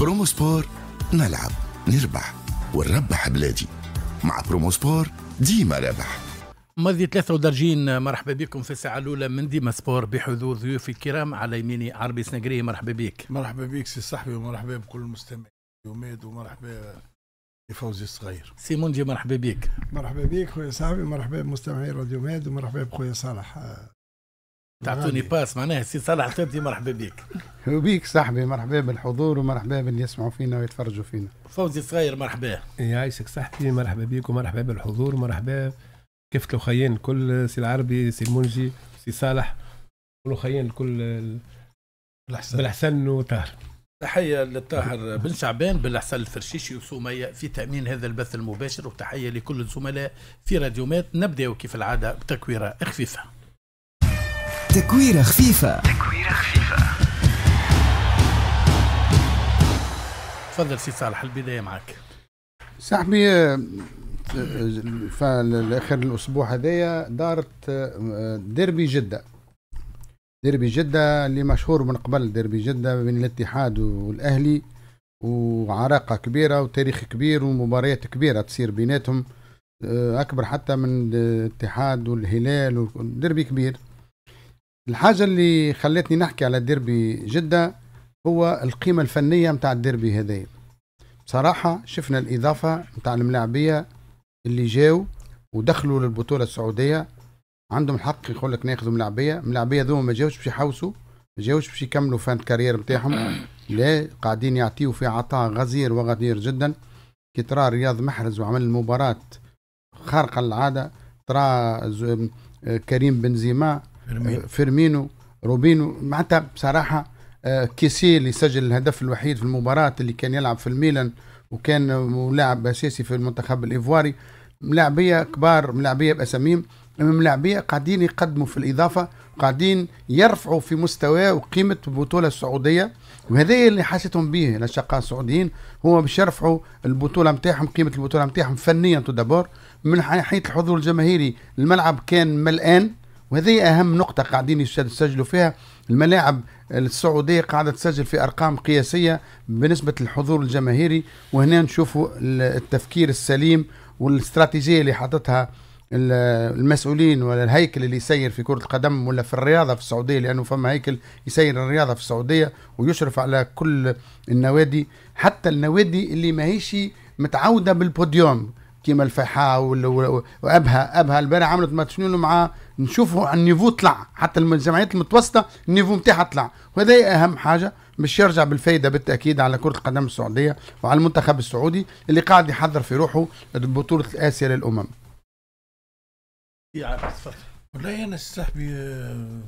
برومو سبور نلعب نربح ونربح بلادي مع برومو سبور ديما رابح مضي 33 مرحبا بكم في الساعة الأولى من ديما سبور بحضور ضيوفي الكرام على يميني عربي سنقري مرحبا بك مرحبا بك سي صاحبي ومرحبا بكل المستمعين يوميد ومرحبا فوزي الصغير سيمون جي مرحبا بك مرحبا بك خويا صاحبي مرحبا بمستمعي راديو ماد ومرحبا بخويا صالح تعطوني باس معناها سي صالح تبدي مرحبا بك وبيك صاحبي مرحبا بالحضور ومرحبا باللي يسمعوا فينا ويتفرجوا فينا فوزي صغير مرحبا يعيشك صحتي مرحبا بيك ومرحبا بالحضور ومرحبا كيف الخيان الكل سي العربي سي المنجي سي صالح والخيان الكل بالحسن وطاهر تحية للطاهر بن شعبان بالحسن الفرشيشي وسمية في تأمين هذا البث المباشر وتحية لكل الزملاء في راديومات نبدأ كيف العادة بتكويرة خفيفة تكويرة خفيفة تكويرة خفيفة تفضل سي صالح البداية معك صاحبي آه، فالاخر الاسبوع هذايا دارت آه، ديربي جده ديربي جده اللي مشهور من قبل ديربي جده بين الاتحاد والاهلي وعراقه كبيره وتاريخ كبير ومباريات كبيره تصير بيناتهم آه، اكبر حتى من الاتحاد والهلال ديربي كبير الحاجه اللي خلتني نحكي على الديربي جده هو القيمه الفنيه متاع الديربي هذايا بصراحه شفنا الاضافه متاع الملاعبيه اللي جاو ودخلوا للبطوله السعوديه عندهم الحق يقول لك ناخذوا ملاعبيه ملاعبيه ذو ما جاوش باش يحوسوا ما جاوش باش يكملوا فان كارير نتاعهم لا قاعدين يعطيوا في عطاء غزير وغدير جدا كي ترى رياض محرز وعمل مباراه خارقه للعاده ترى كريم بنزيما فيرمينو, آه، فيرمينو روبينو معناتها بصراحه آه، كيسي اللي سجل الهدف الوحيد في المباراه اللي كان يلعب في الميلان وكان لاعب اساسي في المنتخب الايفواري ملاعبيه كبار ملاعبيه باساميهم ملاعبيه قاعدين يقدموا في الاضافه قاعدين يرفعوا في مستوى وقيمه البطوله السعوديه وهذا اللي حاستهم به الاشقاء السعوديين هو باش يرفعوا البطوله نتاعهم قيمه البطوله نتاعهم فنيا تو من حيث الحضور الجماهيري الملعب كان ملآن وهذه أهم نقطة قاعدين يسجلوا فيها الملاعب السعودية قاعدة تسجل في أرقام قياسية بنسبة الحضور الجماهيري وهنا نشوفوا التفكير السليم والاستراتيجية اللي حاطتها المسؤولين ولا الهيكل اللي يسير في كرة القدم ولا في الرياضة في السعودية لأنه فما هيكل يسير الرياضة في السعودية ويشرف على كل النوادي حتى النوادي اللي ماهيش متعودة بالبوديوم كيما الفيحاء وابها ابها البارح عملت شنو مع نشوفوا النيفو طلع حتى الجمعيات المتوسطه النيفو نتاعها طلع وهذا اهم حاجه باش يرجع بالفايده بالتاكيد على كره القدم السعوديه وعلى المنتخب السعودي اللي قاعد يحضر في روحه بطوله اسيا للامم. تفضل. والله انا صاحبي آه،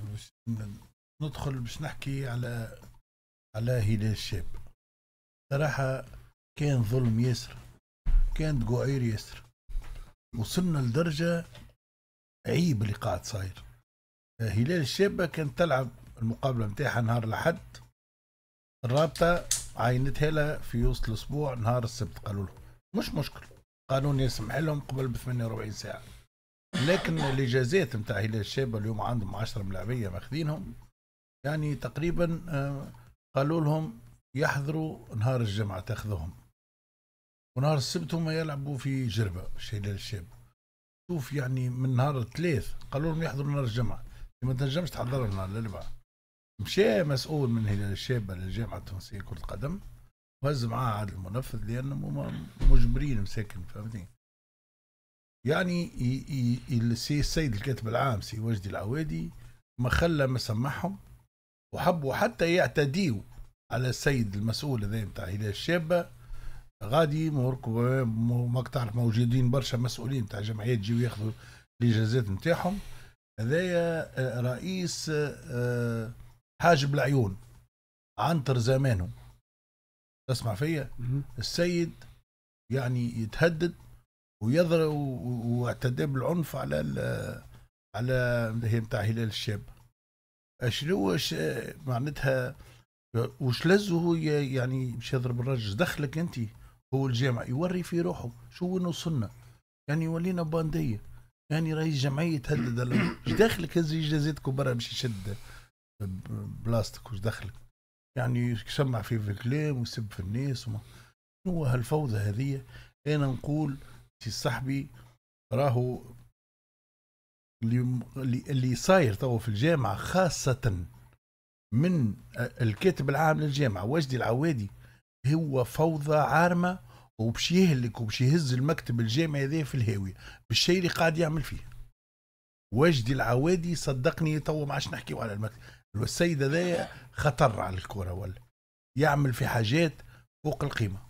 ندخل باش نحكي على على هلال الشاب صراحه كان ظلم ياسر كانت قعير ياسر وصلنا لدرجة عيب اللي قاعد صاير هلال الشابة كانت تلعب المقابلة متاعها نهار الأحد الرابطة عينتها لها في وسط الأسبوع نهار السبت قالوا لهم مش مشكل قانون يسمح لهم قبل ب 48 ساعة لكن الإجازات متاع هلال الشابة اليوم عندهم 10 ملاعبية ماخذينهم يعني تقريبا آه، قالوا لهم يحضروا نهار الجمعة تاخذهم ونهار السبت هما يلعبوا في جربه الشلال الشاب شوف يعني من نهار الثلاث قالوا لهم يحضروا نهار الجمعه ما تنجمش تحضر نهار الاربعاء مشى مسؤول من هلال الشاب للجامعه التونسيه كرة القدم وهز معاه عادل المنفذ لانهم مجبرين مساكن فهمتني يعني السي السيد الكاتب العام سي وجدي العوادي ما خلى ما سمعهم وحبوا حتى يعتديوا على السيد المسؤول هذا نتاع هلال الشابه غادي موركو ماك تعرف موجودين برشا مسؤولين تاع جمعيات يجيو ياخذوا الاجازات نتاعهم هذايا آه، رئيس آه، آه، حاجب العيون عنتر زمانه تسمع فيا السيد يعني يتهدد ويضرب واعتدى بالعنف على على هي نتاع هلال الشاب شنو معناتها وش لزه يعني باش يضرب الرجل دخلك انت هو الجامع يوري في روحه شو وين وصلنا يعني يولينا بانديه يعني راهي جمعيه تهدد ايش دخلك هزي اجازتكم برا مش يشد بلاستيك واش دخلك يعني يسمع في الكلام ويسب في الناس وما شنو هالفوضى هذه انا نقول سي صاحبي راهو اللي اللي صاير تو في الجامعه خاصه من الكاتب العام للجامعه واجدي العوادي هو فوضى عارمه وباش يهلك وباش يهز المكتب الجامعي هذا في الهاويه بالشيء اللي قاعد يعمل فيه واجدي العوادي صدقني تو ما عادش نحكيو على المكتب السيد هذايا خطر على الكره ولا يعمل في حاجات فوق القيمه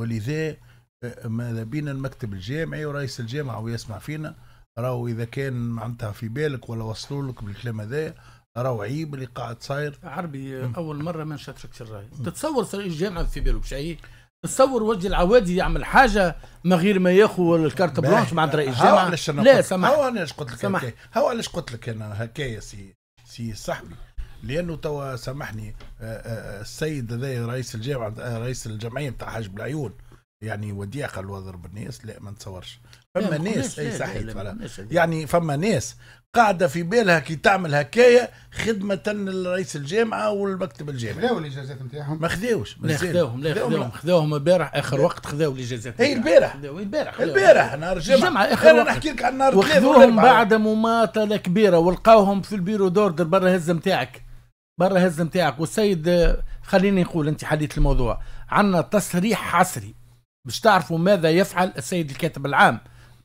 ولذا آه، ماذا بينا المكتب الجامعي ورئيس الجامعه ويسمع فينا راهو اذا كان معناتها في بالك ولا وصلوا لك بالكلام هذا روعي باللي قاعد صاير عربي اول مره ما نشتركش الراي تتصور الجامعه في بالو شيء تصور وجه العوادي يعمل حاجه من غير ما ياخذ الكارت بلانش مع رئيس الجامعه لا سمح هو علاش قلت لك سمح. هو علاش قلت لك انا هكايا سي سي صاحبي لانه توا سامحني آه، آه، آه، السيد هذا رئيس الجامعه رئيس الجمعيه نتاع حاج العيون يعني وديع قالوا اضرب الناس لا ما نتصورش فما ناس اي صحيح يعني فما ناس قاعده في بالها كي تعمل هكايا خدمه لرئيس الجامعه والمكتب الجامعي خذوا الاجازات نتاعهم ما خذوش لا خذوهم لا خذوهم خذوهم البارح اخر وقت خذوا الاجازات اي البارح البارح البارح نهار الجمعه اخر وقت نحكي لك على نهار وخذوهم بعد مماطله كبيره ولقاوهم في البيرو دوردر برا هز نتاعك برا هز نتاعك والسيد خليني نقول انت حليت الموضوع عندنا تصريح حصري باش تعرفوا ماذا يفعل السيد الكاتب العام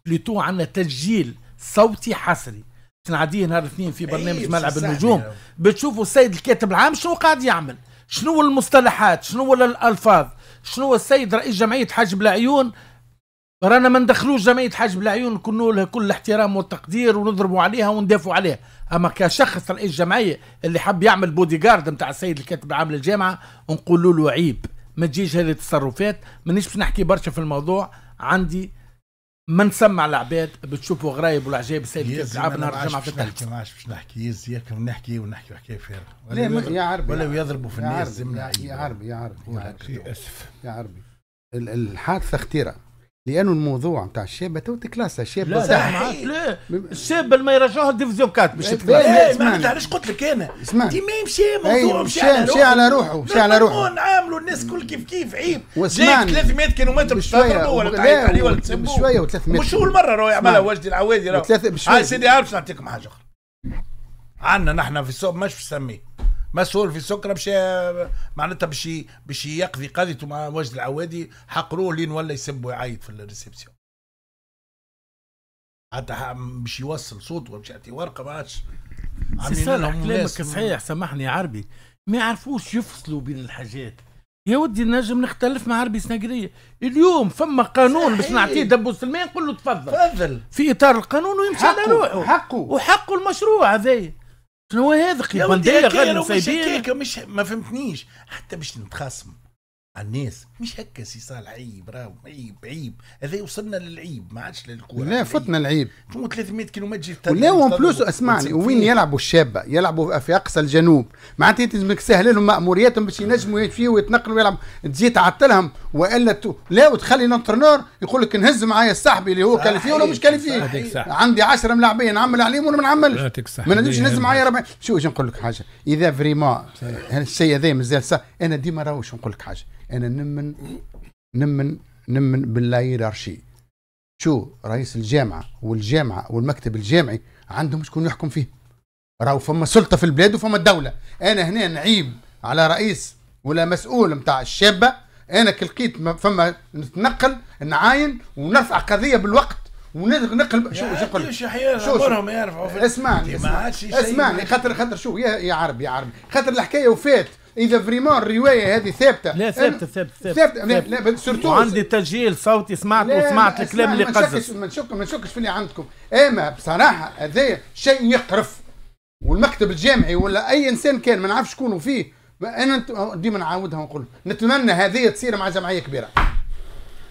بليتو عندنا تسجيل صوتي حصري نعديه نهار الاثنين في برنامج إيه، ملعب النجوم بتشوفوا السيد الكاتب العام شنو قاعد يعمل شنو المصطلحات شنو الالفاظ شنو السيد رئيس جمعيه حجب العيون رانا ما ندخلوش جمعيه حجب العيون نكونوا لها كل الاحترام والتقدير ونضربوا عليها وندافعوا عليها اما كشخص رئيس جمعيه اللي حب يعمل بودي جارد نتاع السيد الكاتب العام للجامعه نقول له عيب ما تجيش هذه التصرفات مانيش باش نحكي برشا في الموضوع عندي ما نسمع العباد بتشوفوا غرايب والعجائب سايب تلعب نهار الجمعه في التحت. ما عادش باش نحكي يزيك نحكي ونحكي حكايه فارغه لا يا عربي ولا يضربوا في الناس يا عربي يا عربي يا عربي يا عربي الحادثه اختيره لانه الموضوع نتاع الشابه تو تكلاسها الشابه لا لا لا الشابه اللي ما يرجعوها ديفيزيون 4 باش إيه، تكلاس إيه، إيه، ما علاش قلت لك انا انت ما يمشي موضوع أيوة، مشى مشى على روحه مشى على روحه نعاملوا الناس الكل كيف كيف عيب جايك 300 متر باش تضربه ولا تعيط عليه ولا تسبوه بشويه و300 مش أول مرة راهو يعملها واجدي العوادي راهو سيدي عارف نعطيكم حاجه اخرى عندنا نحن في السوق مش في سميه مسؤول في السكر باش معناتها باش باش يقضي قضيته مع وجد العوادي حقروه لين ولا يسب ويعيط في الريسبسيون حتى باش يوصل صوته باش يعطي ورقه ما عادش كلامك صحيح سامحني عربي ما يعرفوش يفصلوا بين الحاجات يا ودي نجم نختلف مع عربي سنقرية اليوم فما قانون باش نعطيه دبو الماء نقول له تفضل تفضل في اطار القانون ويمشي على روحه حقه وحقه المشروع هذايا شنو هذا يا ولدي بانديلا مش مش ما فهمتنيش حتى باش نتخاصم على الناس مش هكا سي صالح عيب راهو عيب عيب هذا وصلنا للعيب ما عادش للكوره لا فتنا العيب 300 كيلو متر جيت ولا وان بلوس اسمعني وين يلعبوا الشابه يلعبوا في اقصى الجنوب معناتها انت لازمك تسهل لهم مامورياتهم باش ينجموا فيه ويتنقلوا ويلعبوا تجي تعطلهم والا تو... لا وتخلي الانترنور يقول لك نهز معايا صاحبي اللي هو فيه ولا مش كاليفي عندي 10 ملاعبين نعمل عليهم ولا ما نعملش ما نجمش نهز معايا ربع شو نقول لك حاجه اذا فريمون الشيء هذا مازال صح انا ديما راهو نقول لك حاجه انا نمن نمن نمن باللايرارشي شو رئيس الجامعه والجامعه والمكتب الجامعي عندهم شكون يحكم فيه راهو فما سلطه في البلاد وفما الدوله انا هنا نعيب على رئيس ولا مسؤول نتاع الشابه انا كلقيت لقيت فما نتنقل نعاين ونرفع قضيه بالوقت ونقل شو شو قلت شو عمرهم يعرفوا اسمعني اسمعني خاطر خاطر شو يا عربي يا عربي خاطر الحكايه وفات اذا فريمون الروايه هذه ثابته لا ثابته ثابته ثابته لا, سورتو عندي تسجيل صوتي سمعت وسمعت الكلام اللي قصدك ما نشك ما نشكش في اللي عندكم اما بصراحه هذا شيء يقرف والمكتب الجامعي ولا اي انسان كان ما نعرفش شكون فيه انا ديما نعاودها ونقول نتمنى هذه تصير مع جمعيه كبيره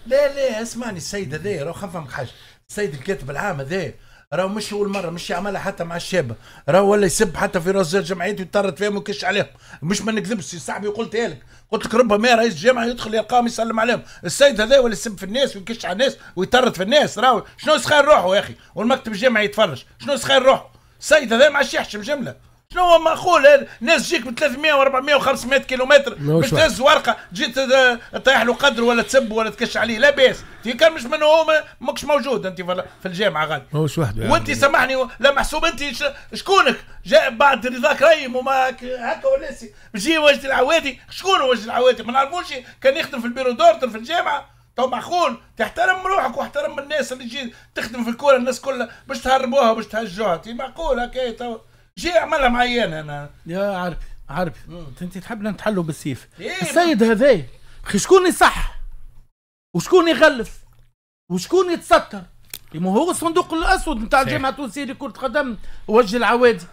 لا لا اسمعني السيد هذا خفهمك حاجه السيد الكاتب العام هذا راهو مش اول مره مش يعملها حتى مع الشاب راهو ولا يسب حتى في راس جمعيتي وطرد فيهم ويكش عليهم مش ما نكذبش يا صاحبي قلت لك قلت لك ربما رئيس الجامعه يدخل يلقاهم يسلم عليهم السيد هذا ولا يسب في الناس ويكش على الناس ويطرد في الناس راهو شنو سخير روحه يا اخي والمكتب الجامعي يتفرج شنو سخير روحه السيد هذا ما عادش يحشم جمله شنو هو معقول ناس تجيك ب 300 و400 و500 كيلومتر باش تهز ورقه تجي تطيح له قدر ولا تسب ولا تكش عليه لا باس كان مش من هو ماكش موجود انت في الجامعه غادي ماهوش وحده وانت سامحني لا محسوب انت شكونك جاء بعد رضاك ريم وما هكا وناسي جي وجد العوادي شكون وجد العوادي ما نعرفوش كان يخدم في البيرو دورتر في الجامعه تو معقول تحترم روحك واحترم الناس اللي تجي تخدم في الكوره الناس كلها باش تهربوها باش تهجوها معقول هكا تو جاي عملها معي انا يا عارف عارف انت تحبنا نتحلوا بالسيف إيه السيد هذا اخي شكون يصح وشكون يغلف وشكون يتستر ما هو الصندوق الاسود نتاع الجامعه التونسيه لكره قدم وجه العوادي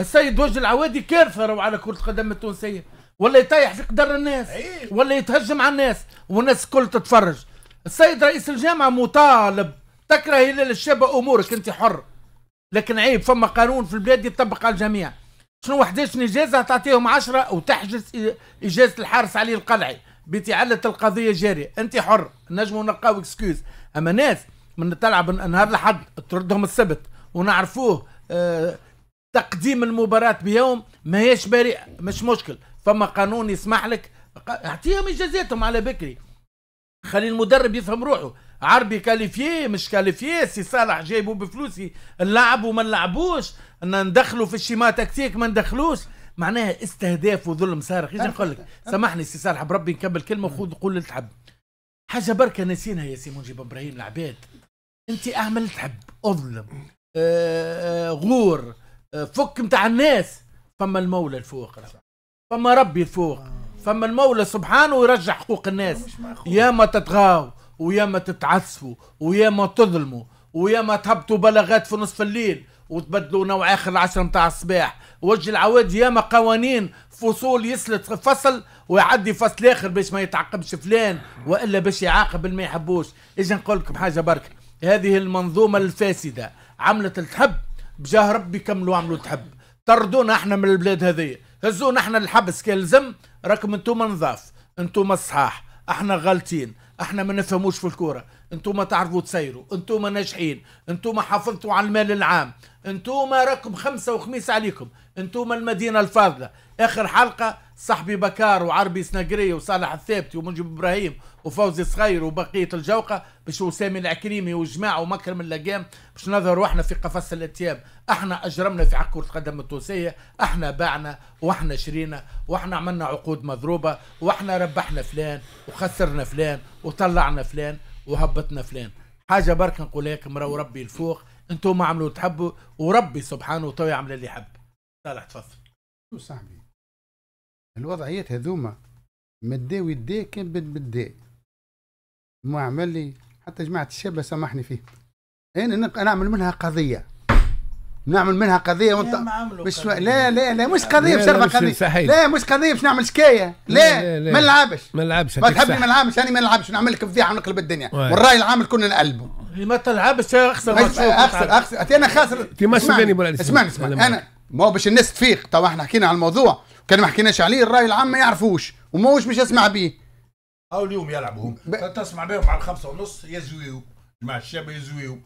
السيد وجه العوادي كارثه راهو على كره القدم التونسيه ولا يطيح في قدر الناس إيه. ولا يتهجم على الناس والناس الكل تتفرج السيد رئيس الجامعه مطالب تكره هلال الشابه امورك انت حر لكن عيب فما قانون في البلاد يطبق على الجميع شنو 11 اجازه تعطيهم 10 وتحجز اجازه الحارس علي القلعي بتعلة القضيه جاريه انت حر نجموا نلقاو اكسكيوز اما ناس من تلعب نهار الاحد تردهم السبت ونعرفوه آه، تقديم المباراة بيوم ما هيش بريئة مش مشكل فما قانون يسمح لك اعطيهم اجازاتهم على بكري خلي المدرب يفهم روحه عربي كاليفيي مش كاليفيي سي صالح جايبه بفلوسي نلعبوا وما نلعبوش ان ندخلوا في الشيما تكتيك ما ندخلوش معناها استهداف وظلم صارخ ايش نقول لك سامحني سي صالح بربي نكمل كلمه وخذ قول اللي تحب حاجه بركة ناسينها يا سي منجب ابراهيم العباد انت اعمل تحب اظلم آه،, آه غور آه فك متاع الناس فما المولى الفوق فما ربي الفوق فما المولى سبحانه يرجع حقوق الناس يا ما تتغاو ويا ما تتعسفوا ويا ما تظلموا ويا ما تهبطوا بلاغات في نصف الليل وتبدلوا نوع اخر العشرة متاع الصباح وجه العواد ياما قوانين فصول يسلت فصل ويعدي فصل اخر باش ما يتعقبش فلان والا باش يعاقب اللي ما يحبوش اجي نقول لكم حاجه برك هذه المنظومه الفاسده عملت التحب بجاه ربي كملوا عملوا تحب طردونا احنا من البلاد هذه هزونا احنا الحبس كالزم راكم انتم نظاف انتم الصحاح احنا غالطين احنا ما نفهموش في الكوره انتم تعرفوا تسيروا انتم ناجحين انتم حافظتوا على المال العام انتم رقم خمسة وخميس عليكم انتم المدينه الفاضله اخر حلقه صاحبي بكار وعربي سناقري وصالح الثابتي ومنجم ابراهيم وفوزي صغير وبقيه الجوقه باش وسامي العكريمي وجماعه ومكرم اللقام باش نظهروا احنا في قفص الاتياب احنا اجرمنا في حق كره القدم التونسيه احنا باعنا واحنا شرينا واحنا عملنا عقود مضروبه واحنا ربحنا فلان وخسرنا فلان وطلعنا فلان وهبطنا فلان حاجه برك نقول لك راهو ربي الفوق انتم عملوا تحبوا وربي سبحانه تو يعمل اللي يحب صالح تفضل صاحبي الوضعيات هذوما مدي يديه كان بد بدي ما عمل لي حتى جماعة الشابة سامحني فيه أنا نعمل منها قضية نعمل منها قضية وانت مش لا لا لا مش قضية بشرفة قضية لا مش قضية باش نعمل شكاية لا ما نلعبش ما نلعبش ما تحبني ما نلعبش أنا ما نلعبش نعمل لك فضيحة ونقلب الدنيا والرأي العام الكل نقلبه ما تلعبش اخسر اخسر اخسر أنا خاسر أنت ما سمعني اسمعني اسمعني أنا ما هو باش الناس تفيق تو احنا حكينا على الموضوع كان ما حكيناش عليه الراي العام ما يعرفوش وموش مش يسمع بيه او اليوم يلعبوا ب... تسمع بهم على الخمسه ونص يزويو مع الشاب يزويو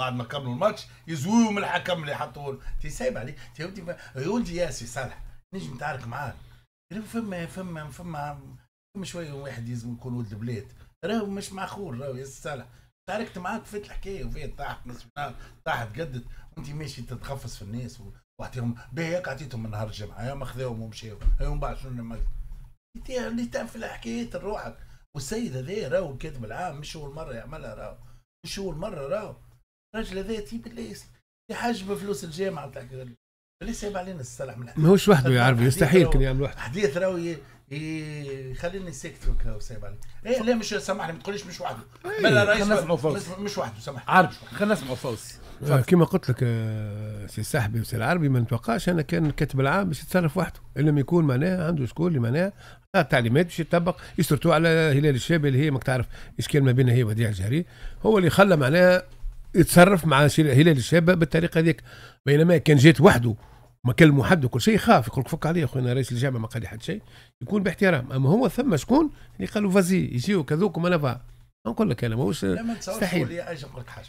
بعد ما كملوا الماتش يزويو من الحكم اللي حطوه انت سايب عليه انت يقول لي يا سي صالح نجم نتعارك معاه فما فما فما فما شويه واحد يزم يكون ولد بلاد راهو مش معقول راهو يا سي صالح تعاركت معاك فات الحكايه وفات طاحت نصف طاحت قدت وانت ماشي تتخفص في الناس و... واعطيهم باك عطيتهم نهار الجمعه يوم خذاهم ومشاو يوم بعد شنو اللي تنفل الحكايات روحك والسيد هذا راهو الكاتب العام مش اول مره يعملها راهو مش اول مره راهو الراجل هذا تيب الليس يحجم فلوس الجامعه تاع اللي سايب علينا السلع من ما هوش وحده يا عربي يستحيل كان يعمل وحده حديث راوي يخليني ساكت وكده وسايب عليك ايه لا مش سامحني ما تقوليش مش وحده إيه، بلا رئيس مش وحده سامحني عربي خلينا نسمعوا فوز آه، كما قلت لك آه، سي صاحبي وسي العربي ما نتوقعش انا كان الكاتب العام باش يتصرف وحده الا لم يكون معناها عنده شكون اللي معناها تعليمات باش يطبق يشترطوا على هلال الشابي اللي هي ماك تعرف اشكال ما بينها هي وديع الجهري هو اللي خلى معناها يتصرف مع هلال الشابه بالطريقه هذيك بينما كان جات وحده ما كلموا حد وكل شيء يخاف يقول لك فك عليه اخويا رئيس الجامعه ما قال لي حد شيء يكون باحترام اما هو ثم شكون اللي قالوا فازي يجيوك هذوك وما نفع نقول لك انا ماهوش مستحيل لا ما اجي نقول لك حاجه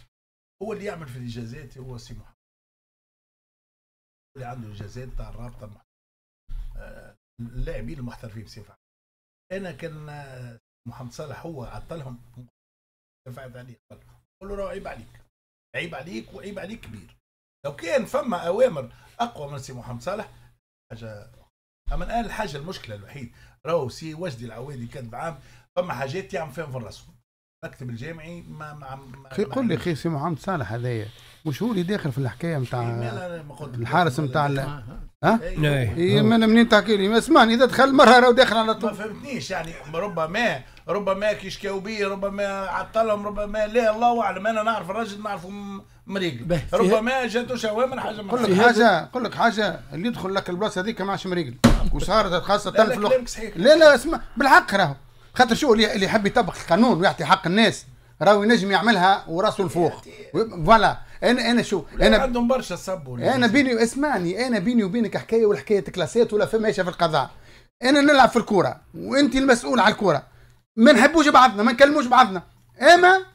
هو اللي يعمل في الاجازات هو سي محمد اللي عنده اجازات تاع الرابطه آه، اللاعبين المحترفين بصفه انا كان آه، محمد صالح هو عطلهم دفعت عليه قال له عيب عليك عيب عليك وعيب عليك كبير لو كان فما اوامر اقوى من سي محمد صالح حاجه اما الان الحاجه المشكله الوحيد راهو سي وجدي العوادي كان عام فما حاجات يعمل فيهم في الرسم المكتب الجامعي ما ما خي قول لي اخي سي محمد صالح هذايا مش هو اللي داخل في الحكايه نتاع إيه، الحارس نتاع ها؟ اي إيه، من منين تحكي لي اسمعني اذا دخل مره راهو داخل على طول ما فهمتنيش يعني ربما ربما كيشكاو بي ربما عطلهم ربما لا الله اعلم انا نعرف الراجل نعرفه مريقل ربما جاتو شهوه من حاجه نقول لك حاجه نقول لك حاجه اللي يدخل لك البلاصه هذيك ما عادش مريقل وصارت خاصه في الوقت لا لا اسمع بالحق راهو خاطر شو اللي يحب يطبق القانون ويعطي حق الناس راهو ينجم يعملها وراسه الفوق فوالا انا انا شو انا عندهم برشا صب انا بيني اسمعني انا بيني وبينك حكايه والحكايه تكلاسات ولا فما في القضاء انا نلعب في الكوره وانت المسؤول على الكوره ما نحبوش بعضنا ما نكلموش بعضنا اما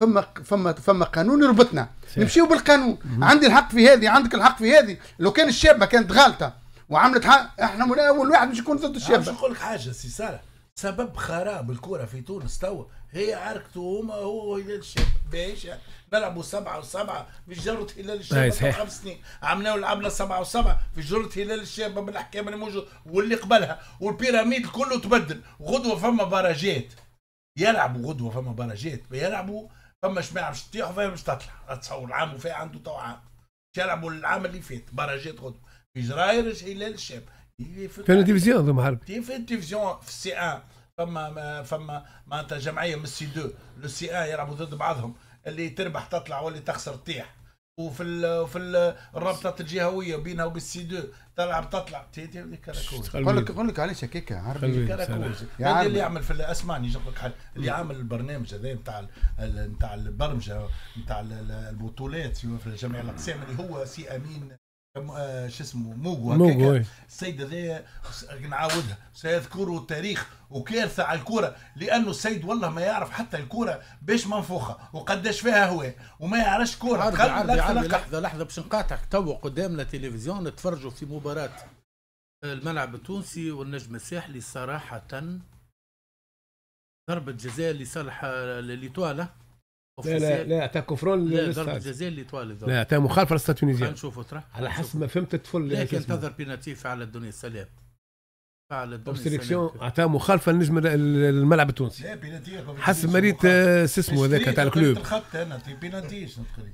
فما فما فما قانون يربطنا نمشيو بالقانون مم. عندي الحق في هذه عندك الحق في هذه لو كان الشابه كانت غالطه وعملت حق احنا من اول واحد مش يكون ضد الشابه باش نقول لك حاجه سي صالح سبب خراب الكرة في تونس توا هي عركته هما هو هلال الشاب باهيش نلعبوا يعني. سبعة وسبعة في جرة هلال الشاب خمس سنين عملنا لعبنا سبعة وسبعة في جرة هلال الشاب بالأحكام اللي موجودة واللي قبلها والبيراميد كله تبدل غدوة فما براجات يلعبوا غدوة فما براجات يلعبوا فما شماعة باش تطيح وفما باش تطلع أتصور العام وفيه عنده تو عام يلعبوا العام اللي فات براجات غدوة في جراير هلال الشاب فين ديفيزيون ذوما حرب ديفيزيون في السي 1 فما فما معناتها جمعيه من السي 2 لو سي 1 يلعبوا ضد بعضهم اللي تربح تطلع واللي تخسر تطيح وفي الـ في الرابطه الجهويه بينها وبين السي 2 تلعب تطلع كراكوز نقول لك نقول لك علاش هكاك عربي كراكوز يعني اللي يعمل في اسمعني يجيب لك حل اللي عامل البرنامج هذا نتاع نتاع البرمجه نتاع البطولات في جميع الاقسام اللي هو سي امين آه، شو اسمه موجو موجو السيد إيه. هذايا نعاودها سيذكره التاريخ وكارثه على الكوره لانه السيد والله ما يعرف حتى الكوره باش منفوخه وقداش فيها هو وما يعرفش كوره عربي عربي, عربي لحظه لحظه باش نقاطعك تو قدامنا تلفزيون تفرجوا في مباراه الملعب التونسي والنجم الساحلي صراحه ضربه جزاء لصالح لتواله لا لا لا تاع كفرون لا ضربة جزاء اللي طوالي لا تاع مخالفة لستا تونيزيا نشوفوا ترى على حسب ما فهمت الطفل لكن انتظر بيناتي فعل الدنيا السلام فعل الدنيا السلام عطاه مخالفة لنجم الملعب التونسي حسب ما ريت آه، اسمه هذاك تاع الكلوب الخط انا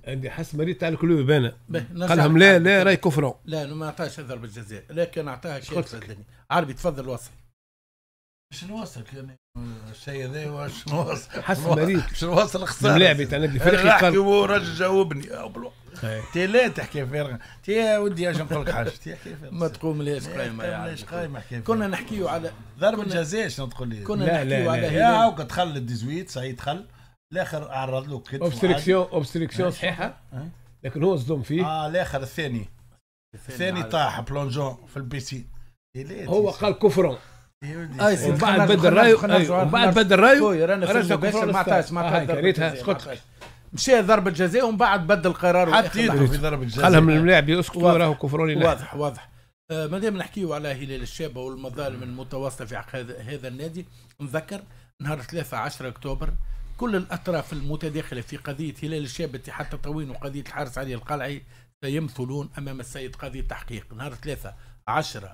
عندي حسب ما ريت تاع الكلوب انا قال لهم لا لا راي كفرون لا ما اعطاهاش ضربة جزاء لكن اعطاها شيء عربي تفضل وصل باش نوصلك يعني الشيء هذا هو شنو حسن مريض شنو وصل خساره لعبت انا الفريق قال هو ورجع جاوبني إيه. تي لا تحكي فارغ تي يا ودي اش نقول لك حاجه تي احكي ما تقوم ليش قايمه يعني. يا عم قايمه كنا نحكيو على ضرب الجزاء شنو تقول لي كنا نحكيو على يا هاوك دخل الديزويت صحيح دخل الاخر عرض له كتف اوبستريكسيون اوبستريكسيون صحيحه لكن هو صدم فيه اه الاخر الثاني الثاني طاح بلونجون في البيسين هو قال كفرون اي ومن بعد بدل رايو بعد بدل رايو رجع مباشر ما تعرفش ما عطاش اسكت مشى ضربة جزاء ومن بعد بدل القرار حط يده في ضربة جزاء من الملاعب يسكتوا راهو كفروني واضح واضح آه، ما دام نحكيو على هلال الشابة والمظالم المتواصلة في حق هذا النادي نذكر نهار 3 10 اكتوبر كل الاطراف المتداخله في قضيه هلال الشابة حتى طوين وقضيه الحارس علي القلعي سيمثلون امام السيد قاضي التحقيق نهار 3 10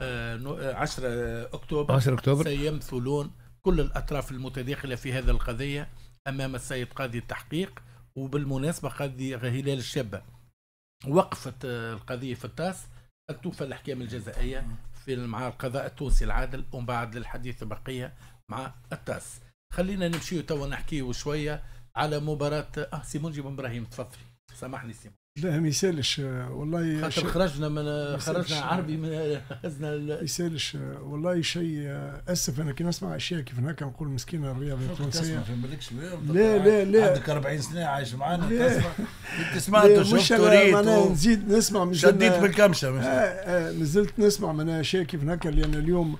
10 آه، آه، اكتوبر 10 اكتوبر سيمثلون كل الاطراف المتداخله في هذا القضيه امام السيد قاضي التحقيق وبالمناسبه قاضي هلال الشابه وقفت آه، القضيه في التاس توفى الاحكام الجزائيه في مع القضاء التونسي العادل ومن بعد للحديث بقيه مع التاس خلينا نمشي توا نحكيه شويه على مباراه اه سيمون جيب ابراهيم تفضلي سامحني سيمون لا ما يسالش والله خاطر خرجنا من خرجنا عربي من خرجنا ما يسالش والله شيء اسف انا كي نسمع اشياء كيف هكا نقول مسكينه الرياضه التونسيه لا لا لا عندك 40 سنه عايش معنا تسمع تسمع مش معناها نزيد نسمع شديت بالكمشه آه آه مازلت نسمع من اشياء كيف هكا لان اليوم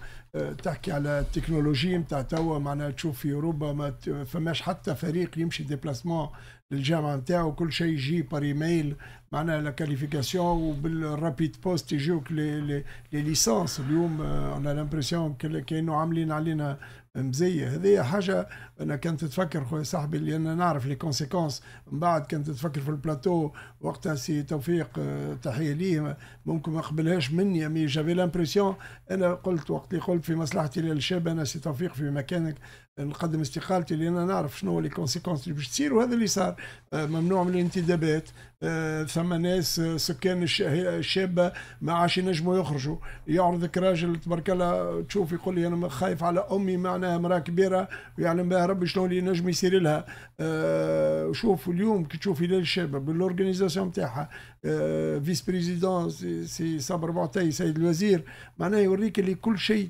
تحكي على التكنولوجيا نتاع توا معناها تشوف في اوروبا ما فماش حتى فريق يمشي ديبلاسمون للجامعه نتاعو كل شيء يجي بار ايميل معناها لا كاليفيكاسيون وبالرابيد بوست يجيوك لي لي ليسونس اليوم انا لامبرسيون كانوا عاملين علينا مزيه هذه حاجه انا كنت تفكر خويا صاحبي اللي انا نعرف لي كونسيكونس من بعد كنت تفكر في البلاتو وقتها سي توفيق آه، تحيه ليه ممكن ما قبلهاش مني مي جافي لامبرسيون انا قلت وقت اللي قلت في مصلحتي للشاب انا سي توفيق في مكانك نقدم استقالتي لان نعرف شنو لي كونسيكونس اللي باش تصير وهذا اللي صار آه، ممنوع من الانتدابات آه، ثم ناس سكان الشابه ما عادش ينجموا يخرجوا يعرضك راجل تبارك الله تشوف يقول لي انا خايف على امي معنا معناها امراه كبيره ويعلم يعني بها ربي شلون اللي ينجم يصير لها آه شوف اليوم كي تشوف هلال الشباب بالاورجنيزاسيون نتاعها آه فيس بريزيدون سي, سي صبر معتي سيد الوزير معناها يوريك اللي كل شيء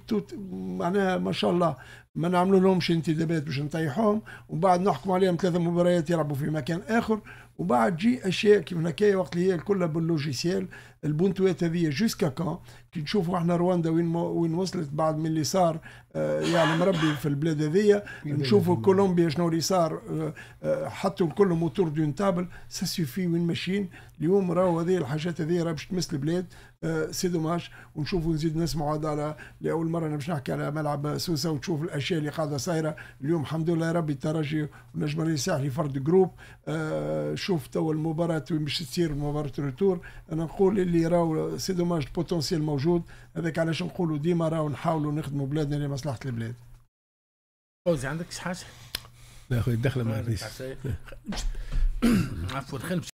معناها ما شاء الله ما نعملوا لهمش انتدابات باش نطيحوهم ومن بعد نحكم عليهم ثلاثه مباريات يلعبوا في مكان اخر وبعد جي اشياء كيف هكايا وقت اللي هي كلها باللوجيسيال البونتوات هذه جوسكا كان كي نشوفوا احنا رواندا وين وين وصلت بعد من اللي صار آه، يعني مربي في البلاد هذيا نشوفوا كولومبيا شنو اللي صار آه، آه، حطوا الكل موتور دون تابل سا سوفي وين ماشيين اليوم راهو هذه الحاجات هذه راه باش تمس البلاد آه، سي دوماج ونشوفوا نزيد نسمعوا هذا على لاول مره انا باش نحكي على ملعب سوسه وتشوف الاشياء اللي قاعده صايره اليوم الحمد لله ربي الترجي والنجم الساحلي فرد جروب آه، شوف تو المباراه وين باش تصير مباراه الريتور انا نقول اللي راهو سي دوماج البوتنسيال موجود هذاك علاش نقولوا ديما راهو نحاولوا نخدموا بلادنا لمصلحه البلاد فوزي عندك شي حاجه؟ لا أخوي الدخله ما عنديش عفوا